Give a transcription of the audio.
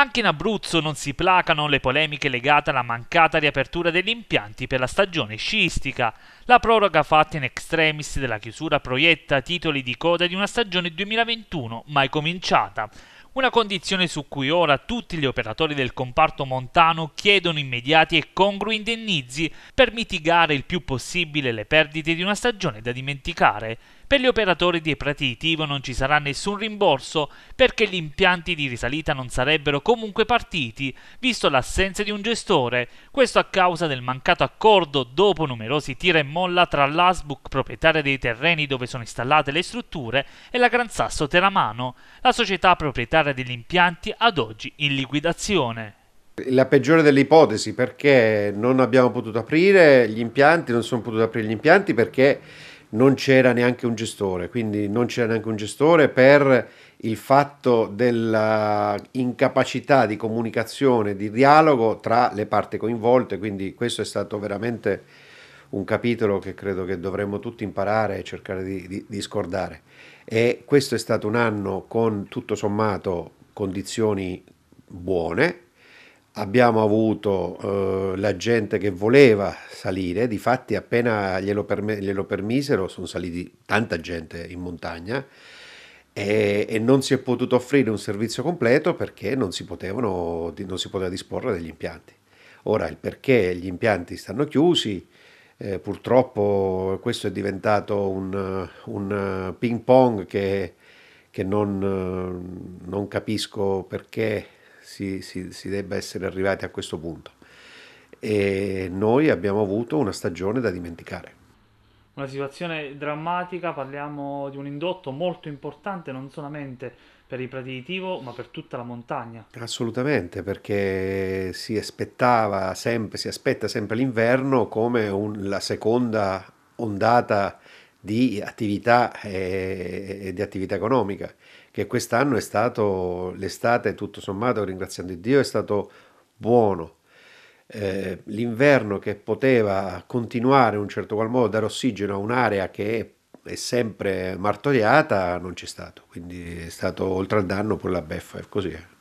Anche in Abruzzo non si placano le polemiche legate alla mancata riapertura degli impianti per la stagione sciistica. La proroga fatta in extremis della chiusura proietta titoli di coda di una stagione 2021 mai cominciata. Una condizione su cui ora tutti gli operatori del comparto montano chiedono immediati e congrui indennizi per mitigare il più possibile le perdite di una stagione da dimenticare. Per gli operatori di Pratitivo non ci sarà nessun rimborso perché gli impianti di risalita non sarebbero comunque partiti, visto l'assenza di un gestore, questo a causa del mancato accordo dopo numerosi tira e molla tra l'Asbuc proprietaria dei terreni dove sono installate le strutture e la Gran Sasso Teramano, la società proprietaria degli impianti ad oggi in liquidazione. La peggiore delle ipotesi perché non abbiamo potuto aprire gli impianti, non sono potuto aprire gli impianti perché non c'era neanche un gestore, quindi non c'era neanche un gestore per il fatto della incapacità di comunicazione, di dialogo tra le parti coinvolte, quindi questo è stato veramente un capitolo che credo che dovremmo tutti imparare e cercare di, di, di scordare. E questo è stato un anno con tutto sommato condizioni buone, abbiamo avuto eh, la gente che voleva salire, difatti appena glielo, perm- glielo permisero sono saliti tanta gente in montagna e, e, non si è potuto offrire un servizio completo perché non si, potevano, non si poteva disporre degli impianti. Ora il perché gli impianti stanno chiusi, eh, purtroppo questo è diventato un, un ping pong che, che non, non capisco perché si, si, si debba essere arrivati a questo punto. E noi abbiamo avuto una stagione da dimenticare. Una situazione drammatica, parliamo di un indotto molto importante non solamente per il Praditivo ma per tutta la montagna. Assolutamente, perché si aspettava sempre, si aspetta sempre l'inverno come un, la seconda ondata di attività, e eh, di attività economica, che quest'anno è stato, l'estate tutto sommato, ringraziando Dio, è stato buono. Eh, l'inverno che poteva continuare in un certo qual modo, dare ossigeno a un'area che è sempre martoriata, non c'è stato, quindi è stato oltre al danno pure la beffa, è così. Eh.